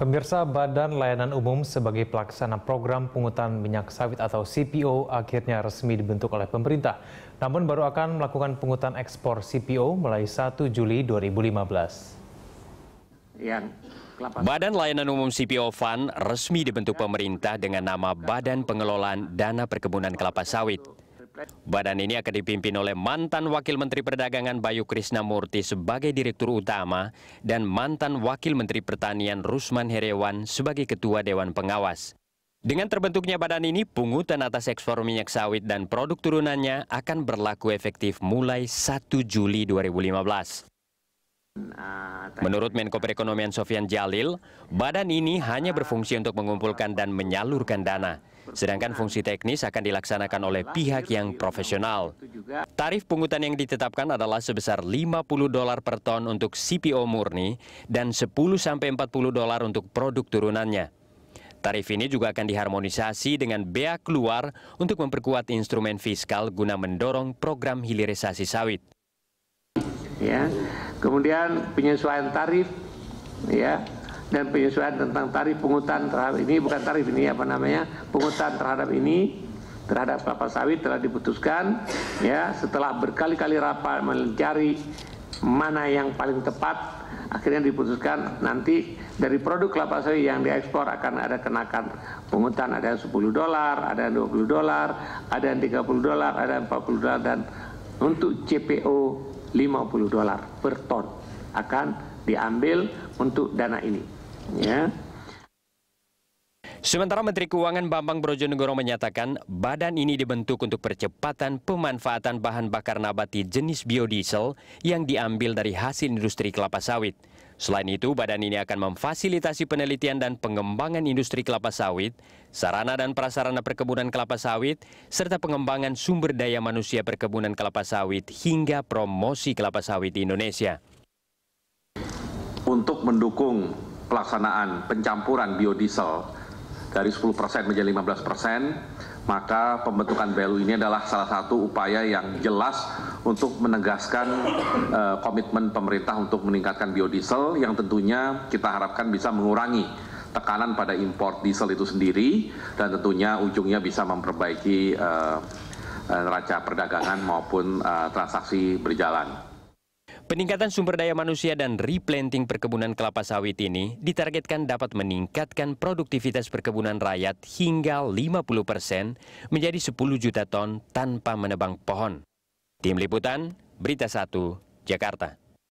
Pemirsa Badan Layanan Umum sebagai pelaksana program pungutan minyak sawit atau CPO akhirnya resmi dibentuk oleh pemerintah. Namun baru akan melakukan pungutan ekspor CPO mulai 1 Juli 2015. Yang Badan Layanan Umum CPO Fund resmi dibentuk pemerintah dengan nama Badan Pengelolaan Dana Perkebunan Kelapa Sawit. Badan ini akan dipimpin oleh mantan Wakil Menteri Perdagangan Bayu Murti sebagai Direktur Utama dan mantan Wakil Menteri Pertanian Rusman Herewan sebagai Ketua Dewan Pengawas. Dengan terbentuknya badan ini, pungutan atas ekspor minyak sawit dan produk turunannya akan berlaku efektif mulai 1 Juli 2015. Nah, Menurut Menko Perekonomian Sofian Jalil, badan ini hanya berfungsi untuk mengumpulkan dan menyalurkan dana, sedangkan fungsi teknis akan dilaksanakan oleh pihak yang profesional. Tarif pungutan yang ditetapkan adalah sebesar 50 dolar per ton untuk CPO murni dan 10-40 dolar untuk produk turunannya. Tarif ini juga akan diharmonisasi dengan bea keluar untuk memperkuat instrumen fiskal guna mendorong program hilirisasi sawit ya. Kemudian penyesuaian tarif ya dan penyesuaian tentang tarif pungutan terhadap ini bukan tarif ini apa namanya? pungutan terhadap ini terhadap kelapa sawit telah diputuskan ya setelah berkali-kali rapat mencari mana yang paling tepat akhirnya diputuskan nanti dari produk kelapa sawit yang diekspor akan ada kenakan pungutan ada yang 10 dolar, ada yang 20 dolar, ada yang 30 dolar, ada yang 40 dolar dan untuk CPO 50 dolar per ton akan diambil untuk dana ini ya Sementara Menteri Keuangan Bambang Brojonegoro menyatakan, badan ini dibentuk untuk percepatan pemanfaatan bahan bakar nabati jenis biodiesel yang diambil dari hasil industri kelapa sawit. Selain itu, badan ini akan memfasilitasi penelitian dan pengembangan industri kelapa sawit, sarana dan prasarana perkebunan kelapa sawit, serta pengembangan sumber daya manusia perkebunan kelapa sawit hingga promosi kelapa sawit di Indonesia. Untuk mendukung pelaksanaan pencampuran biodiesel dari 10% menjadi 15%, maka pembentukan BLU ini adalah salah satu upaya yang jelas untuk menegaskan uh, komitmen pemerintah untuk meningkatkan biodiesel yang tentunya kita harapkan bisa mengurangi tekanan pada impor diesel itu sendiri dan tentunya ujungnya bisa memperbaiki uh, neraca perdagangan maupun uh, transaksi berjalan. Peningkatan sumber daya manusia dan replanting perkebunan kelapa sawit ini ditargetkan dapat meningkatkan produktivitas perkebunan rakyat hingga 50 persen menjadi 10 juta ton tanpa menebang pohon. Tim Liputan, Berita 1, Jakarta.